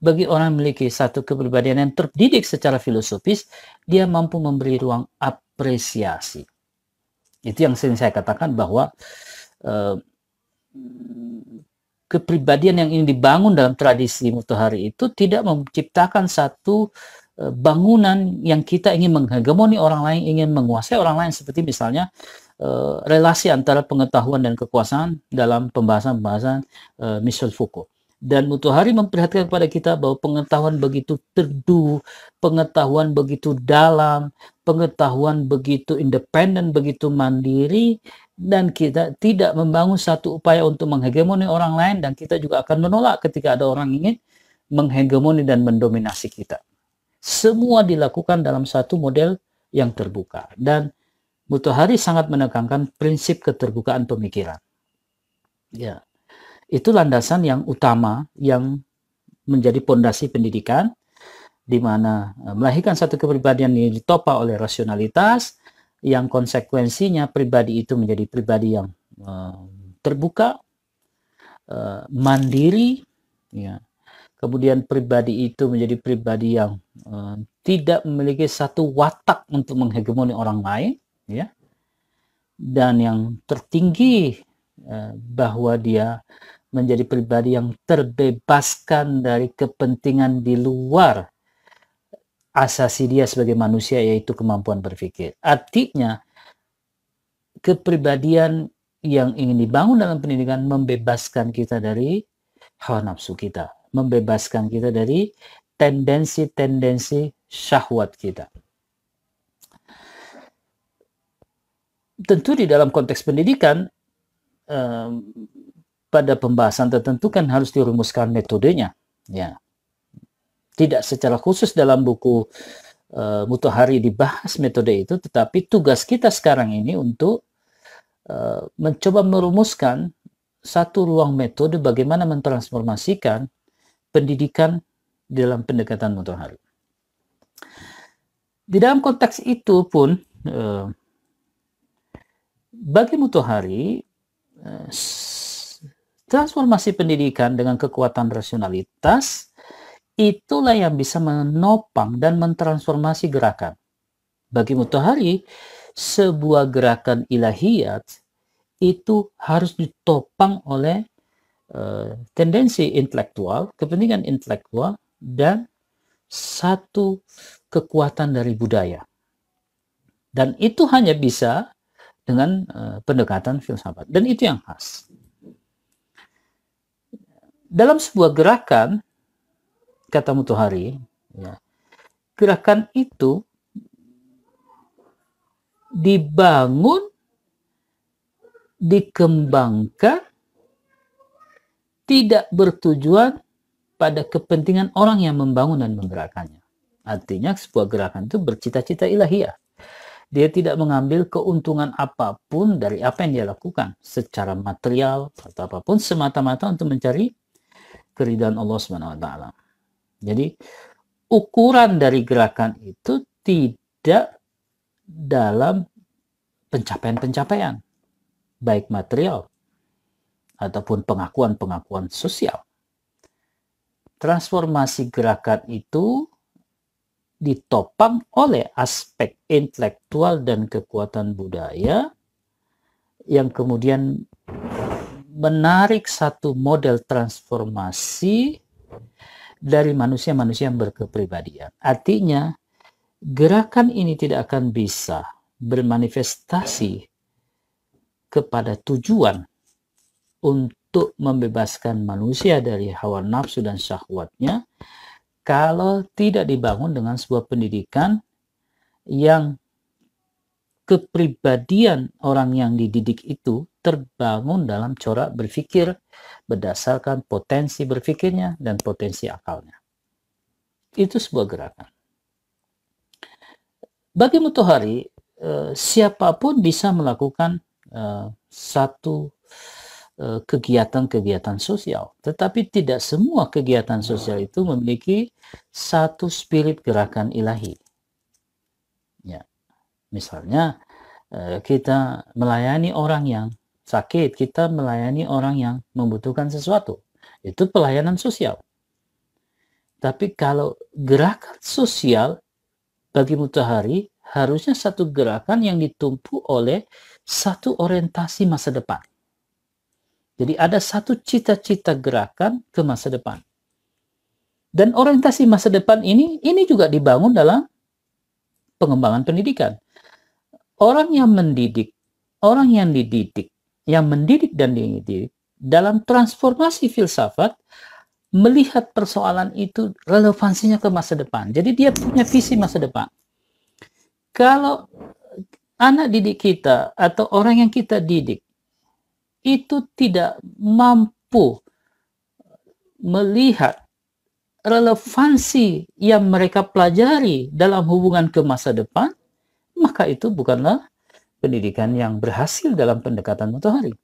bagi orang memiliki satu kepribadian yang terdidik secara filosofis, dia mampu memberi ruang apresiasi. Itu yang sering saya katakan bahwa eh, kepribadian yang ini dibangun dalam tradisi mutuhari itu tidak menciptakan satu eh, bangunan yang kita ingin menghegemoni orang lain, ingin menguasai orang lain seperti misalnya eh, relasi antara pengetahuan dan kekuasaan dalam pembahasan-pembahasan eh, Michel Foucault dan Mutuhari memperhatikan kepada kita bahwa pengetahuan begitu teduh, pengetahuan begitu dalam, pengetahuan begitu independen, begitu mandiri, dan kita tidak membangun satu upaya untuk menghegemoni orang lain, dan kita juga akan menolak ketika ada orang ingin menghegemoni dan mendominasi kita. Semua dilakukan dalam satu model yang terbuka. Dan Mutuhari sangat menekankan prinsip keterbukaan pemikiran. Ya, itu landasan yang utama yang menjadi pondasi pendidikan di mana e, melahirkan satu kepribadian yang ditopang oleh rasionalitas yang konsekuensinya pribadi itu menjadi pribadi yang uh, terbuka, uh, mandiri, ya. kemudian pribadi itu menjadi pribadi yang uh, tidak memiliki satu watak untuk menghegemoni orang lain, ya. dan yang tertinggi uh, bahwa dia menjadi pribadi yang terbebaskan dari kepentingan di luar asasi dia sebagai manusia yaitu kemampuan berpikir. Artinya kepribadian yang ingin dibangun dalam pendidikan membebaskan kita dari hawa nafsu kita, membebaskan kita dari tendensi-tendensi syahwat kita. Tentu di dalam konteks pendidikan ehm, pada pembahasan tertentu kan harus dirumuskan metodenya ya tidak secara khusus dalam buku uh, eh, Mutohari dibahas metode itu tetapi tugas kita sekarang ini untuk uh, mencoba merumuskan satu ruang metode bagaimana mentransformasikan pendidikan dalam pendekatan Mutohari di dalam konteks itu pun uh, bagi Mutohari uh, transformasi pendidikan dengan kekuatan rasionalitas, itulah yang bisa menopang dan mentransformasi gerakan. Bagi Mutohari, sebuah gerakan ilahiyat itu harus ditopang oleh uh, tendensi intelektual, kepentingan intelektual, dan satu kekuatan dari budaya. Dan itu hanya bisa dengan uh, pendekatan filsafat. Dan itu yang khas dalam sebuah gerakan kata Mutuhari ya, gerakan itu dibangun dikembangkan tidak bertujuan pada kepentingan orang yang membangun dan menggerakkannya. Artinya sebuah gerakan itu bercita-cita ilahiyah. Dia tidak mengambil keuntungan apapun dari apa yang dia lakukan secara material atau apapun semata-mata untuk mencari keridhaan Allah Subhanahu wa taala. Jadi ukuran dari gerakan itu tidak dalam pencapaian-pencapaian baik material ataupun pengakuan-pengakuan sosial. Transformasi gerakan itu ditopang oleh aspek intelektual dan kekuatan budaya yang kemudian menarik satu model transformasi dari manusia-manusia yang berkepribadian. Artinya, gerakan ini tidak akan bisa bermanifestasi kepada tujuan untuk membebaskan manusia dari hawa nafsu dan syahwatnya kalau tidak dibangun dengan sebuah pendidikan yang kepribadian orang yang dididik itu terbangun dalam corak berpikir berdasarkan potensi berpikirnya dan potensi akalnya. Itu sebuah gerakan. Bagi Mutohari, hari eh, siapapun bisa melakukan eh, satu eh, kegiatan-kegiatan sosial. Tetapi tidak semua kegiatan sosial itu memiliki satu spirit gerakan ilahi. Ya. Misalnya kita melayani orang yang sakit, kita melayani orang yang membutuhkan sesuatu. Itu pelayanan sosial. Tapi kalau gerakan sosial bagi Mutahari harusnya satu gerakan yang ditumpu oleh satu orientasi masa depan. Jadi ada satu cita-cita gerakan ke masa depan. Dan orientasi masa depan ini ini juga dibangun dalam pengembangan pendidikan. Orang yang mendidik, orang yang dididik yang mendidik dan dididik dalam transformasi filsafat melihat persoalan itu relevansinya ke masa depan. Jadi dia punya visi masa depan. Kalau anak didik kita atau orang yang kita didik itu tidak mampu melihat relevansi yang mereka pelajari dalam hubungan ke masa depan, maka itu bukanlah pendidikan yang berhasil dalam pendekatan matahari.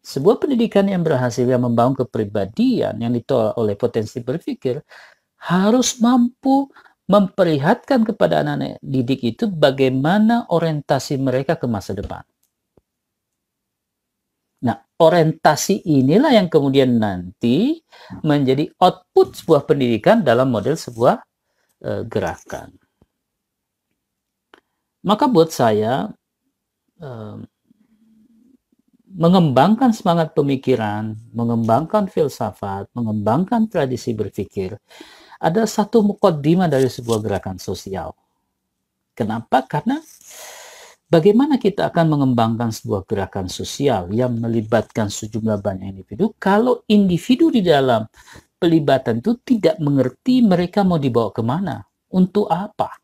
Sebuah pendidikan yang berhasil yang membangun kepribadian yang ditolak oleh potensi berpikir harus mampu memperlihatkan kepada anak-anak didik itu bagaimana orientasi mereka ke masa depan. Nah, orientasi inilah yang kemudian nanti menjadi output sebuah pendidikan dalam model sebuah uh, gerakan. Maka buat saya mengembangkan semangat pemikiran, mengembangkan filsafat, mengembangkan tradisi berpikir, ada satu mukaddimah dari sebuah gerakan sosial. Kenapa? Karena bagaimana kita akan mengembangkan sebuah gerakan sosial yang melibatkan sejumlah banyak individu kalau individu di dalam pelibatan itu tidak mengerti mereka mau dibawa kemana, untuk apa.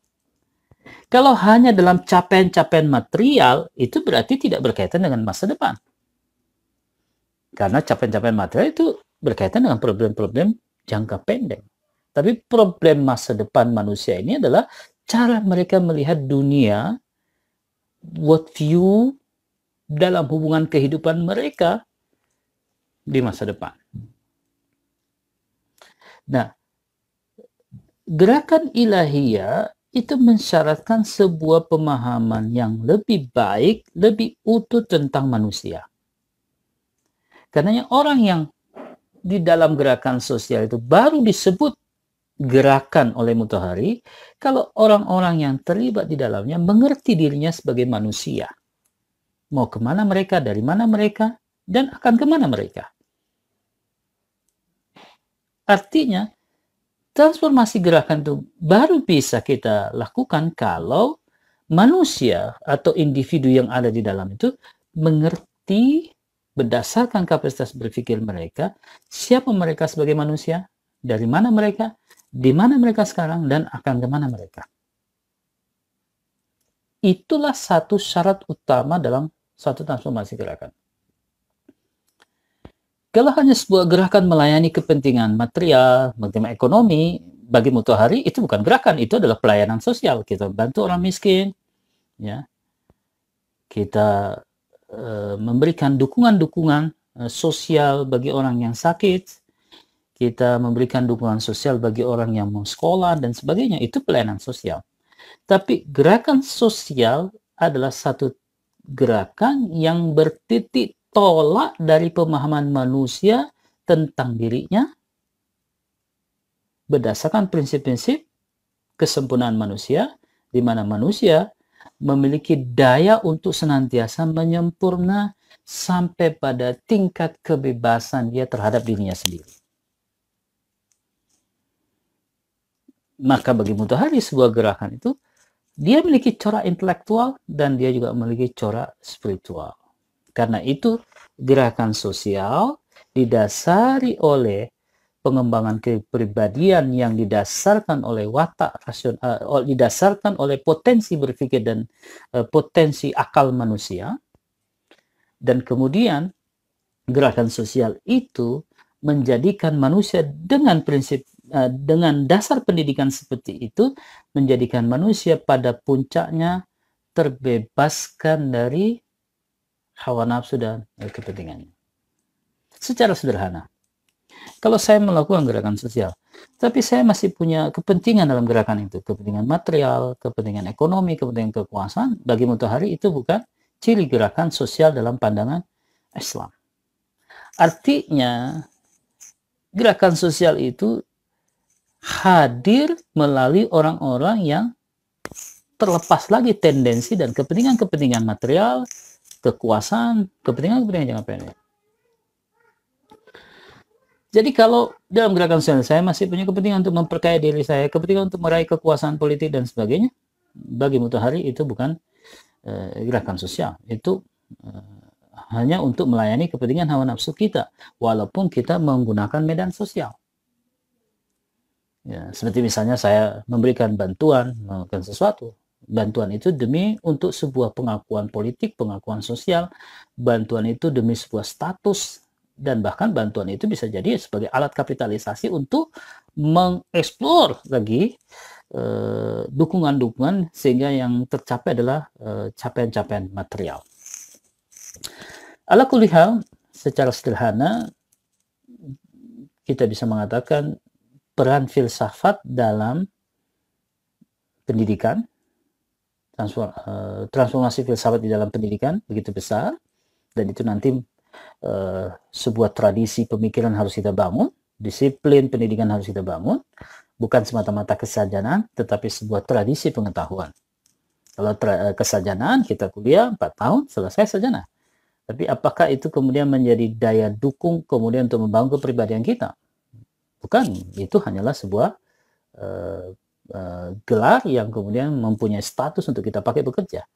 Kalau hanya dalam capaian-capaian material, itu berarti tidak berkaitan dengan masa depan. Karena capaian-capaian material itu berkaitan dengan problem-problem jangka pendek. Tapi problem masa depan manusia ini adalah cara mereka melihat dunia, what view dalam hubungan kehidupan mereka di masa depan. Nah, gerakan ilahiyah itu mensyaratkan sebuah pemahaman yang lebih baik, lebih utuh tentang manusia. Karena orang yang di dalam gerakan sosial itu baru disebut gerakan oleh Mutahari kalau orang-orang yang terlibat di dalamnya mengerti dirinya sebagai manusia. Mau kemana mereka, dari mana mereka, dan akan kemana mereka. Artinya, transformasi gerakan itu baru bisa kita lakukan kalau manusia atau individu yang ada di dalam itu mengerti berdasarkan kapasitas berpikir mereka, siapa mereka sebagai manusia, dari mana mereka, di mana mereka sekarang, dan akan mana mereka. Itulah satu syarat utama dalam satu transformasi gerakan. Kalau hanya sebuah gerakan melayani kepentingan material, kepentingan ekonomi, bagi hari itu bukan gerakan, itu adalah pelayanan sosial. Kita bantu orang miskin, ya. Kita uh, memberikan dukungan-dukungan uh, sosial bagi orang yang sakit. Kita memberikan dukungan sosial bagi orang yang mau sekolah dan sebagainya. Itu pelayanan sosial. Tapi gerakan sosial adalah satu gerakan yang bertitik tolak dari pemahaman manusia tentang dirinya berdasarkan prinsip-prinsip kesempurnaan manusia di mana manusia memiliki daya untuk senantiasa menyempurna sampai pada tingkat kebebasan dia terhadap dirinya sendiri. Maka bagi Mutahari sebuah gerakan itu dia memiliki corak intelektual dan dia juga memiliki corak spiritual. Karena itu gerakan sosial didasari oleh pengembangan kepribadian yang didasarkan oleh watak rasional eh, didasarkan oleh potensi berpikir dan eh, potensi akal manusia dan kemudian gerakan sosial itu menjadikan manusia dengan prinsip eh, dengan dasar pendidikan seperti itu menjadikan manusia pada puncaknya terbebaskan dari hawa nafsu dan kepentingannya. Secara sederhana, kalau saya melakukan gerakan sosial, tapi saya masih punya kepentingan dalam gerakan itu, kepentingan material, kepentingan ekonomi, kepentingan kekuasaan, bagi Mutahari itu bukan ciri gerakan sosial dalam pandangan Islam. Artinya, gerakan sosial itu hadir melalui orang-orang yang terlepas lagi tendensi dan kepentingan-kepentingan material, kekuasaan, kepentingan-kepentingan jangka pendek. Jadi kalau dalam gerakan sosial saya masih punya kepentingan untuk memperkaya diri saya, kepentingan untuk meraih kekuasaan politik dan sebagainya, bagi mutu hari itu bukan uh, gerakan sosial, itu uh, hanya untuk melayani kepentingan hawa nafsu kita, walaupun kita menggunakan medan sosial. Ya, seperti misalnya saya memberikan bantuan, melakukan sesuatu, Bantuan itu demi untuk sebuah pengakuan politik, pengakuan sosial. Bantuan itu demi sebuah status dan bahkan bantuan itu bisa jadi sebagai alat kapitalisasi untuk mengeksplor lagi eh, dukungan-dukungan eh, sehingga yang tercapai adalah eh, capaian-capaian eh, material. Alat kulihal, secara sederhana kita bisa mengatakan peran filsafat dalam pendidikan Eh, transformasi filsafat di dalam pendidikan begitu besar dan itu nanti uh, sebuah tradisi pemikiran harus kita bangun, disiplin pendidikan harus kita bangun, bukan semata-mata kesajanan tetapi sebuah tradisi pengetahuan. Kalau tra eh, kesajanan kita kuliah 4 tahun selesai sajana. Tapi apakah itu kemudian menjadi daya dukung kemudian untuk membangun kepribadian kita? Bukan, itu hanyalah sebuah uh, Eh, gelar yang kemudian mempunyai status untuk kita pakai bekerja.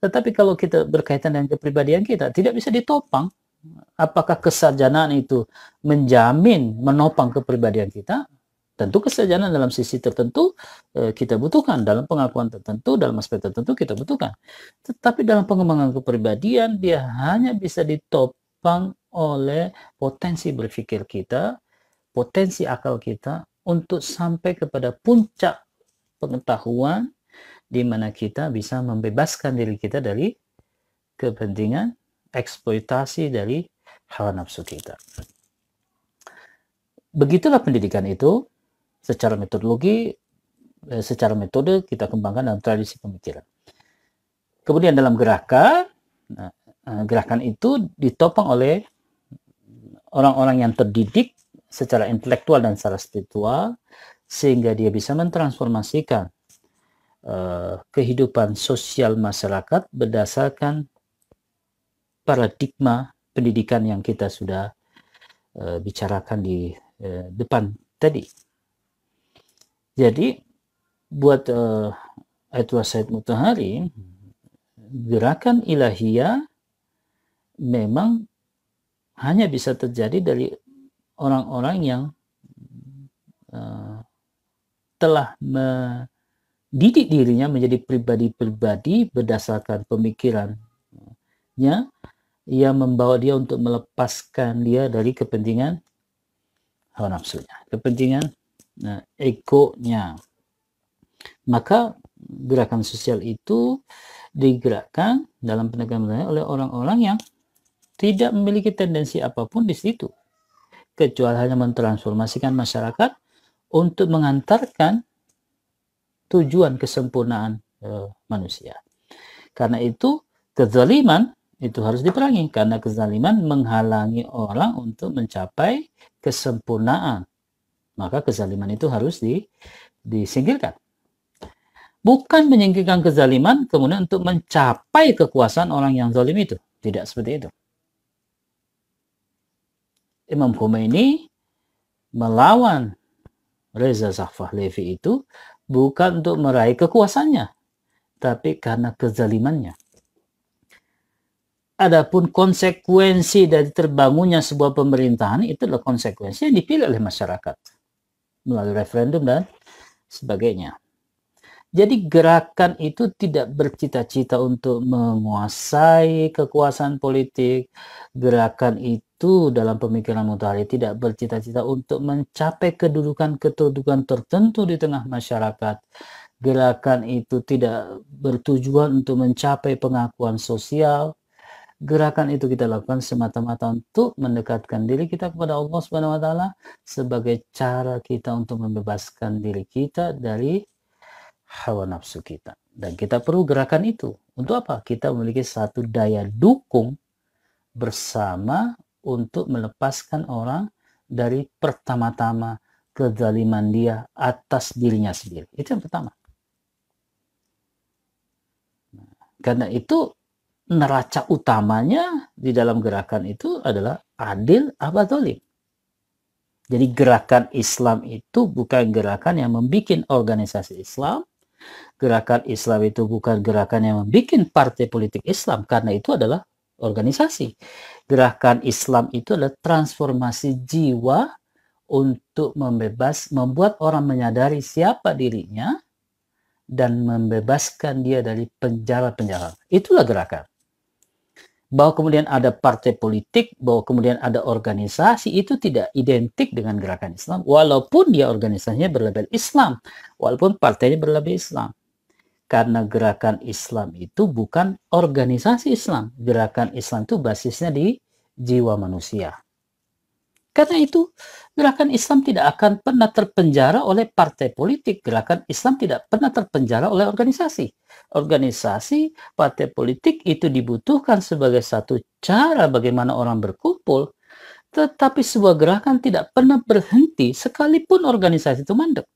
Tetapi kalau kita berkaitan dengan kepribadian kita, tidak bisa ditopang. Apakah kesarjanaan itu menjamin menopang kepribadian kita? Tentu kesarjanaan dalam sisi tertentu eh, kita butuhkan, dalam pengakuan tertentu, dalam aspek tertentu kita butuhkan. Tetapi dalam pengembangan kepribadian, dia hanya bisa ditopang oleh potensi berpikir kita, potensi akal kita untuk sampai kepada puncak pengetahuan di mana kita bisa membebaskan diri kita dari kepentingan eksploitasi dari hawa nafsu kita. Begitulah pendidikan itu secara metodologi, eh, secara metode kita kembangkan dalam tradisi pemikiran. Kemudian dalam gerakan, nah, eh, gerakan itu ditopang oleh orang-orang yang terdidik secara intelektual dan secara spiritual sehingga dia bisa mentransformasikan uh, kehidupan sosial masyarakat berdasarkan paradigma pendidikan yang kita sudah uh, bicarakan di uh, depan tadi. Jadi buat uh, Edward Said Mutahari gerakan ilahiyah memang hanya bisa terjadi dari orang-orang yang telah mendidik dirinya menjadi pribadi-pribadi berdasarkan pemikirannya ia membawa dia untuk melepaskan dia dari kepentingan hawa nafsunya, kepentingan nah, eh, ekonya. Maka gerakan sosial itu digerakkan dalam penegakan oleh orang-orang yang tidak memiliki tendensi apapun di situ kecuali hanya mentransformasikan masyarakat untuk mengantarkan tujuan kesempurnaan e, manusia. Karena itu kezaliman itu harus diperangi karena kezaliman menghalangi orang untuk mencapai kesempurnaan. Maka kezaliman itu harus di, disingkirkan. Bukan menyingkirkan kezaliman kemudian untuk mencapai kekuasaan orang yang zalim itu. Tidak seperti itu. Imam Khomeini melawan Reza Zafar Levi itu bukan untuk meraih kekuasaannya, tapi karena kezalimannya. Adapun konsekuensi dari terbangunnya sebuah pemerintahan itu adalah konsekuensi yang dipilih oleh masyarakat melalui referendum dan sebagainya. Jadi gerakan itu tidak bercita-cita untuk menguasai kekuasaan politik. Gerakan itu itu dalam pemikiran mutari tidak bercita-cita untuk mencapai kedudukan-kedudukan tertentu di tengah masyarakat. Gerakan itu tidak bertujuan untuk mencapai pengakuan sosial. Gerakan itu kita lakukan semata-mata untuk mendekatkan diri kita kepada Allah Subhanahu wa taala sebagai cara kita untuk membebaskan diri kita dari hawa nafsu kita. Dan kita perlu gerakan itu. Untuk apa? Kita memiliki satu daya dukung bersama untuk melepaskan orang dari pertama-tama kezaliman dia atas dirinya sendiri. Itu yang pertama. Karena itu neraca utamanya di dalam gerakan itu adalah adil apa Jadi gerakan Islam itu bukan gerakan yang membuat organisasi Islam. Gerakan Islam itu bukan gerakan yang membuat partai politik Islam. Karena itu adalah organisasi. Gerakan Islam itu adalah transformasi jiwa untuk membebas, membuat orang menyadari siapa dirinya dan membebaskan dia dari penjara-penjara. Itulah gerakan. Bahwa kemudian ada partai politik, bahwa kemudian ada organisasi, itu tidak identik dengan gerakan Islam, walaupun dia organisasinya berlabel Islam, walaupun partainya berlabel Islam karena gerakan Islam itu bukan organisasi Islam. Gerakan Islam itu basisnya di jiwa manusia. Karena itu, gerakan Islam tidak akan pernah terpenjara oleh partai politik. Gerakan Islam tidak pernah terpenjara oleh organisasi. Organisasi, partai politik itu dibutuhkan sebagai satu cara bagaimana orang berkumpul, tetapi sebuah gerakan tidak pernah berhenti sekalipun organisasi itu mandek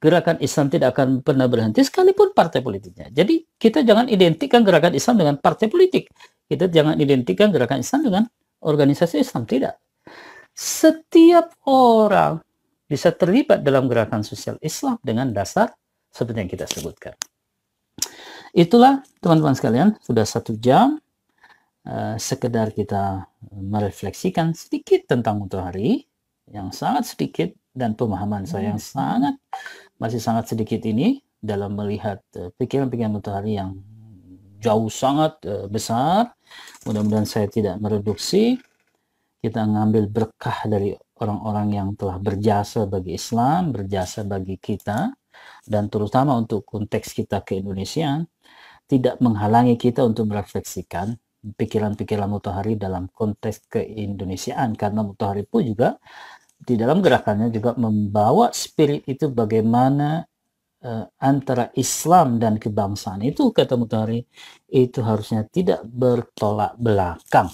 gerakan Islam tidak akan pernah berhenti sekalipun partai politiknya. Jadi kita jangan identikan gerakan Islam dengan partai politik. Kita jangan identikan gerakan Islam dengan organisasi Islam tidak. Setiap orang bisa terlibat dalam gerakan sosial Islam dengan dasar seperti yang kita sebutkan. Itulah teman-teman sekalian sudah satu jam uh, sekedar kita merefleksikan sedikit tentang untuk hari yang sangat sedikit dan pemahaman saya yang sangat masih sangat sedikit ini dalam melihat eh, pikiran-pikiran matahari yang jauh sangat eh, besar. Mudah-mudahan saya tidak mereduksi. Kita ngambil berkah dari orang-orang yang telah berjasa bagi Islam, berjasa bagi kita, dan terutama untuk konteks kita ke Indonesia, tidak menghalangi kita untuk merefleksikan pikiran-pikiran Mutahari dalam konteks keindonesiaan karena Mutahari pun juga di dalam gerakannya juga membawa spirit itu bagaimana uh, antara Islam dan kebangsaan itu kata Mutari itu harusnya tidak bertolak belakang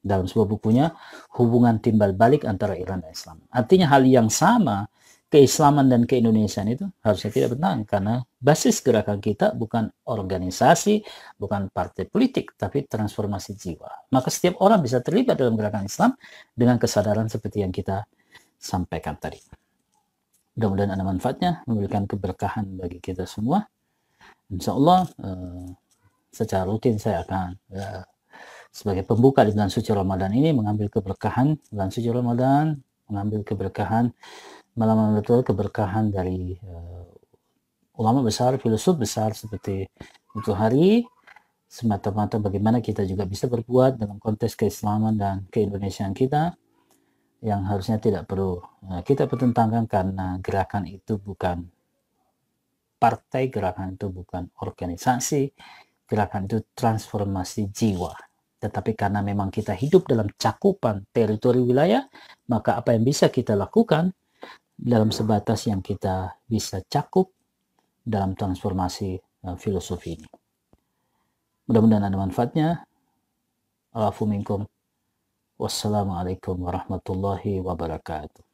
dalam sebuah bukunya hubungan timbal balik antara Iran dan Islam artinya hal yang sama keislaman dan keindonesiaan itu harusnya tidak bertentangan karena basis gerakan kita bukan organisasi, bukan partai politik, tapi transformasi jiwa. Maka setiap orang bisa terlibat dalam gerakan Islam dengan kesadaran seperti yang kita sampaikan tadi. Mudah-mudahan ada manfaatnya, memberikan keberkahan bagi kita semua. Insya Allah, eh, secara rutin saya akan eh, sebagai pembuka di bulan suci Ramadan ini mengambil keberkahan bulan suci Ramadan, mengambil keberkahan malam betul keberkahan dari uh, ulama besar, filosof besar seperti itu Hari semata-mata bagaimana kita juga bisa berbuat dalam konteks keislaman dan keindonesiaan kita yang harusnya tidak perlu uh, kita pertentangkan karena gerakan itu bukan partai gerakan itu bukan organisasi gerakan itu transformasi jiwa tetapi karena memang kita hidup dalam cakupan teritori wilayah maka apa yang bisa kita lakukan dalam sebatas yang kita bisa cakup dalam transformasi eh, filosofi ini. Mudah-mudahan ada manfaatnya. Alafu minkum. Wassalamualaikum warahmatullahi wabarakatuh.